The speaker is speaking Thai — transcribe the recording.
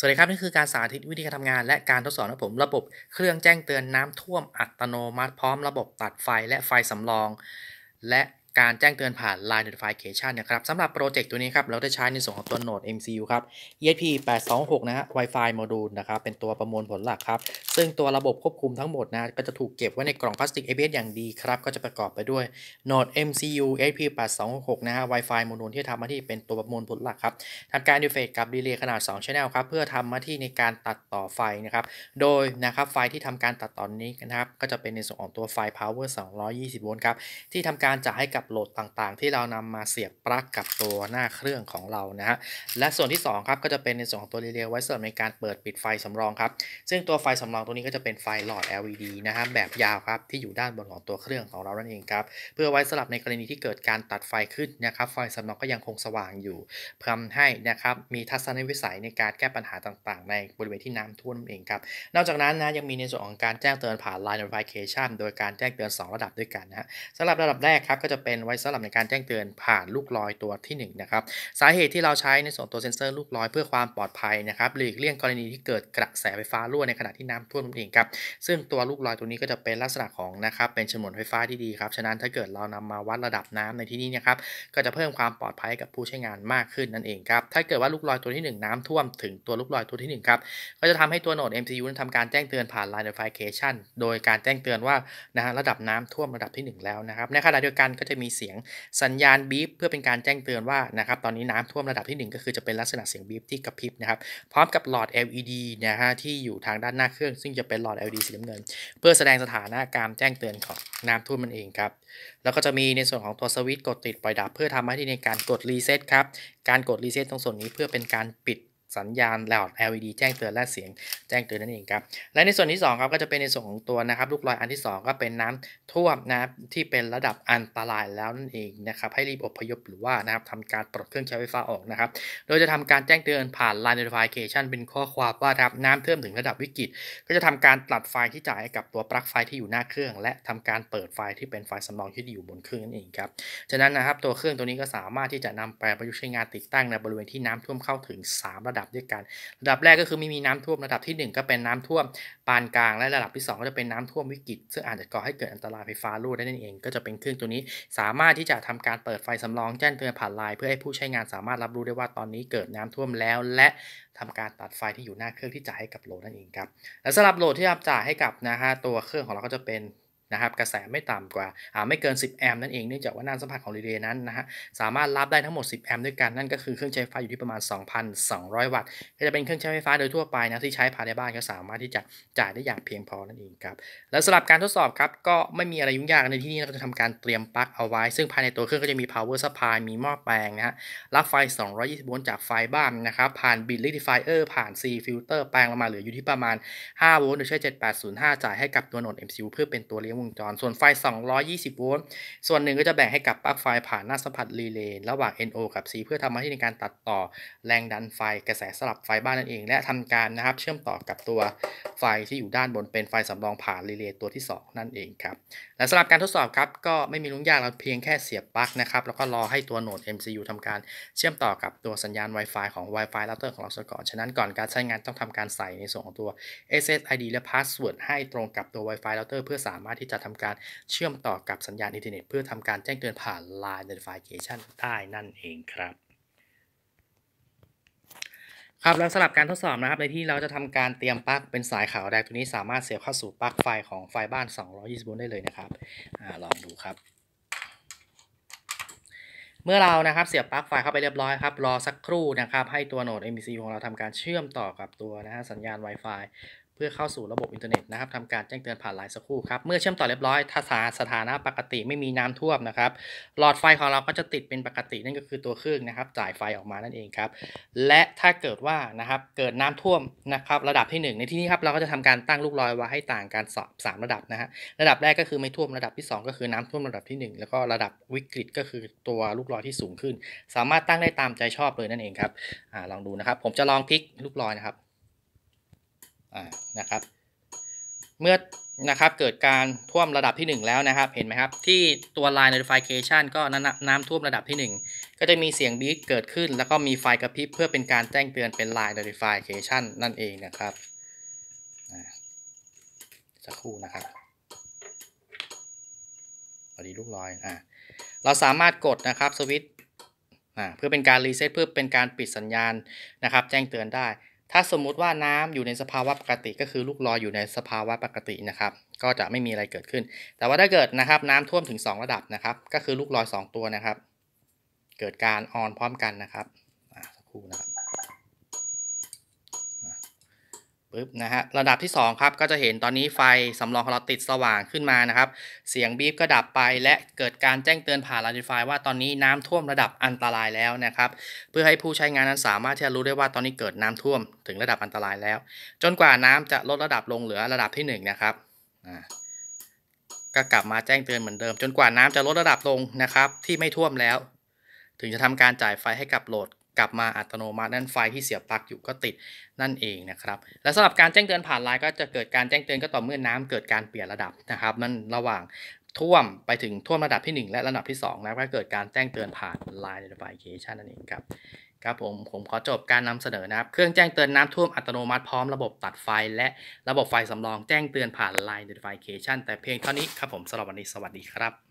สวัสดีครับ นี่คือการสาธิตวิธีการทำงานและการทดสอบของผมระบบเครื่องแจ้งเตือน น้ำท่วมอัตโนมัติพร้อมระบบตัดไฟและไฟสำรอง และการแจ้งเตือนผ่าน Line Notification นะครับสำหรับโปรเจกต์ตัวนี้ครับเราได้ใช้ในส่วนของตัวโนด MCU ครับ ESP 826นะฮะ Wi-Fi โมดูลนะครับ เป็นตัวประมวลผลหลักครับ ซึ่งตัวระบบควบคุมทั้งหมดนะก็จะถูกเก็บไว้ในกล่องพลาสติก ABS อย่างดีครับ ก็จะประกอบไปด้วยโนด MCU ESP 826นะฮะ Wi-Fi โมดูล ที่ทำมาที่เป็นตัวประมวลผลหลักครับทำการดีเฟกกับดีเลย์ขนาด2 Channel ครับเพื่อทำมาที่ในการตัดต่อไฟนะครับโดยนะครับไฟที่ทำการตัดต่อนี้นะครับก็จะเป็นในส่วนของตัวไฟ power 220โวลต์ครับที่ทำการจ่ายให้กับโหลดต่างๆ ที่เรานำมาเสียบปลั๊กกับตัวหน้าเครื่องของเรานะฮะ และส่วนที่2ครับก็จะเป็นในส่วนของตัวเรียลย์ไว้สำรับในการเปิดปิดไฟสำรองครับ ซึ่งตัวไฟสำรองตัวนี้ก็จะเป็นไฟหลอด LED นะฮะแบบยาวครับที่อยู่ด้านบนของตัวเครื่องของเรานั่นเองครับ เพื่อไว้สำหรับในกรณีที่เกิดการตัดไฟขึ้นนะครับ ไฟสำรองก็ยังคงสว่างอยู่เพิ่มให้นะครับมีทัศนวิสัยในการแก้ปัญหาต่างๆ ในบริเวณที่น้ำท่วมเองครับ นอกจากนั้นนะยังมีในส่วนของการแจ้งเตือนผ่านไลน์ Notification โดยการแจ้งเตือน 2 ระดับด้วยกันนะฮะสำหรับระดับแรกครับก็จะเเป็นไว้สำหรับในการแจ้งเตือนผ่านลูกลอยตัวที่1นะครับสาเหตุที่เราใช้ในส่วนตัวเซ็นเซอร์ลูกลอยเพื่อความปลอดภัยนะครับหลีกเลี่ยงกรณีที่เกิดกระแสไฟฟ้ารั่วในขณะที่น้ำท่วมนั่นเองครับซึ่งตัวลูกลอยตัวนี้ก็จะเป็นลักษณะของนะครับเป็นฉนวนไฟฟ้าที่ดีครับฉะนั้นถ้าเกิดเรานำมาวัดระดับน้ำในที่นี้นะครับก็จะเพิ่มความปลอดภัยกับผู้ใช้งานมากขึ้นนั่นเองครับถ้าเกิดว่าลูกลอยตัวที่ 1 น้ำท่วมถึงตัวลูกลอยตัวที่1ครับก็จะทำให้ตัวโหนด MCU นั้นทำการแจ้งเตือนผ่าน Line Notification โดยการแจ้งเตือนว่านะฮะระดับน้ำท่วมระดับที่ 1 แล้วนะครับในขณะเดียวกันก็จะมีเสียงสัญญาณบีบเพื่อเป็นการแจ้งเตือนว่านะครับตอนนี้น้ำท่วมระดับที่ 1 ก็คือ จะเป็นลักษณะเสียงบีบที่กระพริบนะครับพร้อมกับหลอด LED นะฮะที่อยู่ทางด้านหน้าเครื่องซึ่งจะเป็นหลอด LED สีน้ำเงิน เพื่อแสดงสถานะการแจ้งเตือนของน้ำท่วมมันเองครับแล้วก็จะมีในส่วนของตัวสวิตช์กดติดปล่อยดับเพื่อทำห้าที่ในการกดรีเซ็ตครับการกดรีเซ็ตตรงส่วนนี้เพื่อเป็นการปิดสัญญาณหลอด LED แจ้งเตือนและเสียงแจ้งเตือนนั่นเองครับ และในส่วนที่2ครับก็จะเป็นในส่วนของตัวนะครับลูกลอยอันที่ 2 ก็เป็นน้ำท่วมนะครับที่เป็นระดับอันตรายแล้วนั่นเองนะครับให้รีบอพยพหรือว่านะครับทำการปลดเครื่องใช้ไฟฟ้าออกนะครับโดยจะทำการแจ้งเตือนผ่าน Line Notification เป็นข้อความว่าครับน้ำเทิมถึงระดับวิกฤตก็จะทำการตัดไฟที่จ่ายกับตัวปลั๊กไฟที่อยู่หน้าเครื่อง และทำการเปิดไฟที่เป็นไฟสำรองที่อยู่บนเครื่องนั่นเองครับจากนั้นนะครับตัวเครื่องตัวนี้ก็สามารถที่จะนำไปประยุกต์ใช้งานติดตั้งในบริเวณที่น้ำท่วมเข้าถึง3ระดับดับด้วยกัน ระดับแรกก็คือไม่มีน้ำท่วมระดับที่ 1 ก็เป็นน้ำท่วม ปานกลางและระดับที่2ก็จะเป็นน้ำท่วมวิกฤตซึ่งอาจจะก่อให้เกิดอันตรายไฟฟ้ารั่วได้นั่นเอง ก็จะเป็นเครื่องตัวนี้ สามารถที่จะทำการเปิดไฟสำรองแจ้งเตือนผ่านไลน์เพื่อให้ผู้ใช้งานสามารถรับรู้ได้ว่าตอนนี้เกิดน้ำท่วมแล้ว และทำการตัดไฟที่อยู่หน้าเครื่องที่จ่ายให้กับโหลดนั่นเองครับ และสำหรับโหลดที่รับจ่ายให้กับนะฮะตัวเครื่องของเราก็จะเป็นนะครับกระแสไม่ต่ำกว่าไม่เกิน 10 แอมป์นั่นเองเนื่องจากว่าน่านสัมผัสของรีเลย์นั้นนะฮะสามารถรับได้ทั้งหมด 10 แอมป์ด้วยกันนั่นก็คือเครื่องใช้ไฟฟ้าอยู่ที่ประมาณ 2,200 วัตต์ก็จะเป็นเครื่องใช้ไฟฟ้าโดยทั่วไปนะที่ใช้ภายในบ้านก็สามารถที่จะจ่ายได้อย่างเพียงพอนั่นเองครับและสำหรับการทดสอบครับก็ไม่มีอะไรยุ่งยากในที่นี้เราจะทำการเตรียมปลั๊กเอาไว้ ซึ่งภายในตัวเครื่องก็จะมี power supply มีหม้อแปลงนะฮะรับไฟ 220 โวลต์จากไฟบ้านนะครับผ่านบิลลิทิไฟเออร์ผ่าน C filter แปลงลงมาเหลืออยู่ที่ประมาณ5โวลต์โดยใช้7805 จ่ายให้กับตัวโหนด MCU เพื่อเป็นตัวเลี้ยงวงจรส่วนไฟ 220 โวลต์ ส่วนหนึ่งก็จะแบ่งให้กับปลั๊กไฟผ่านหน้าสัมผัสรีเลย์ ระหว่าง NO กับ C เพื่อทำหน้าที่ในการตัดต่อแรงดันไฟกระแสสลับไฟบ้านนั่นเอง และทำการนะครับเชื่อมต่อกับตัวไฟที่อยู่ด้านบนเป็นไฟสำรองผ่านรีเลย์ตัวที่ 2 นั่นเองครับ และสำหรับการทดสอบครับก็ไม่มีลุ้งยาก เราเพียงแค่เสียบปลั๊กนะครับ แล้วก็รอให้ตัวโหนด MCU ทำการเชื่อมต่อกับตัวสัญญาณ Wi-Fi ของ Wi-Fi router ของเราซะก่อน ฉะนั้นก่อนการใช้งานต้องทำการใส่ในส่วนของตัว SSID และ password ให้ตรงกับตัว Wi-Fi router เพื่อสามารถที่จะทำการเชื่อมต่อกับสัญญาณอินเทอร์เน็ตเพื่อทำการแจ้งเตือนผ่าน Line Notification ได้นั่นเองครับครับแล้วสำหรับการทดสอบนะครับ ในที่เราจะทำการเตรียมปลั๊กเป็นสายขาว แดงตัวนี้สามารถเสียบเข้าสู่ปลั๊กไฟของไฟบ้าน 220โวลต์ได้เลยนะครับอลองดูครับ เมื่อเรานะครับเสียบปลั๊กไฟเข้าไปเรียบร้อยครับ รอสักครู่นะครับให้ตัวโหนด m c ของเราทำการเชื่อมต่อกับตัวนะฮะสัญญาณ Wi-Fi พื่อเข้าสู่ระบบอินเทอร์เน็ตนะครับทำการแจ้งเตือนผ่านไลน์สักครู่ครับเมื่อเชื่อมต่อเรียบร้อยถ้าสาสถานะ ปกติไม่มีน้ำท่วมนะครับ หลอดไฟของเราก็จะติดเป็นปกตินั่นก็คือตัวเครื่องนะครับ จ่ายไฟออกมานั่นเองครับและถ้าเกิดว่านะครับเกิดน้ำท่วมนะครับ ระดับที่ 1 ในที่นี้ครับเราก็จะทำการตั้งลูกลอยไว้ให้ต่างการสามระดับนะฮะระดับแรกก็คือไม่ท่วมระดับที่ 2 ก็คือน้ำท่วมระดับที่ 1แล้วก็ระดับวิกฤตก็คือตัวลูกลอยที่สูงขึ้น สามารถตั้งได้ตามใจชอบเลยนั่นเองครับอลองดูนะครับผมจะลองพลิกลูกลอยนะครับนะครับเมื่อนะครับเกิดการท่วมระดับที่ 1 แล้วนะครับเห็นไหมครับ ที่ตัวล i n e notification ก็น้ำท่วมระดับที่ 1 ก็จะมีเสียงบี๊เกิดขึ้น แล้วก็มีไฟกระพริบเพื่อเป็นการแจ้งเตือนเป็นไลน์ notification นั่นเองนะครับสักครู่นะครับพอดีลูกลอยอ่าเราสามารถกดนะครับสวิตช์เพื่อเป็นการรีเซ็ตเพื่อเป็นการปิดสัญญาณนะครับ แจ้งเตือนได้ถ้าสมมุติว่าน้ำอยู่ในสภาวะปกติ ก็คือลูกลอยอยู่ในสภาวะปกตินะครับ ก็จะไม่มีอะไรเกิดขึ้น แต่ว่าถ้าเกิดนะครับ น้ำท่วมถึง 2 ระดับนะครับ ก็คือลูกลอย 2 ตัวนะครับ เกิดการออนพร้อมกันนะครับสักครู่นะครับึ๊บนะฮะระดับที่2ครับก็จะเห็นตอนนี้ไฟสำรองของเราติดสว่างขึ้นมานะครับเสียงบีบก็ดับไปและเกิดการแจ้งเตือนผ่าน Ratify ว่าตอนนี้น้ำท่วมระดับอันตรายแล้วนะครับเพื่อให้ผู้ใช้งานนั้นสามารถที่จะรู้ได้ว่าตอนนี้เกิดน้ำท่วมถึงระดับอันตรายแล้ว จนกว่าน้ำจะลดระดับลงเหลือระดับที่1นะครับก็กลับมาแจ้งเตือนเหมือนเดิม จนกว่าน้ำจะลดระดับลงนะครับที่ไม่ท่วมแล้ว ถึงจะทำการจ่ายไฟให้กับโหลดกลับมาอัตโนมัตินั่น ไฟที่เสียบปลั๊กอยู่ก็ติดนั่นเองนะครับและสำหรับการแจ้งเตือนผ่านไลน์ก็จะเกิดการแจ้งเตือนก็ต่อเมื่อน้ำเกิดการเปลี่ยนระดับนะครับ มันระหว่างท่วมไปถึงท่วมระดับที่ 1 และระดับที่2แล้วก็เกิดการแจ้งเตือนผ่านไลน์ใน t i f i c เคชั n นั่นเองครับครับผมผมขอจบการนำเสนอนะครับเครื่องแจ้งเตือนน้าท่วมอัตโนมัติพร้อมระบบตัดไฟและระบบไฟสำรองแจ้งเตือนผ่านไลน์ Notification แต่เพียงเท่านี้ครับผมสำหรับวันนี้สวัสดีครับ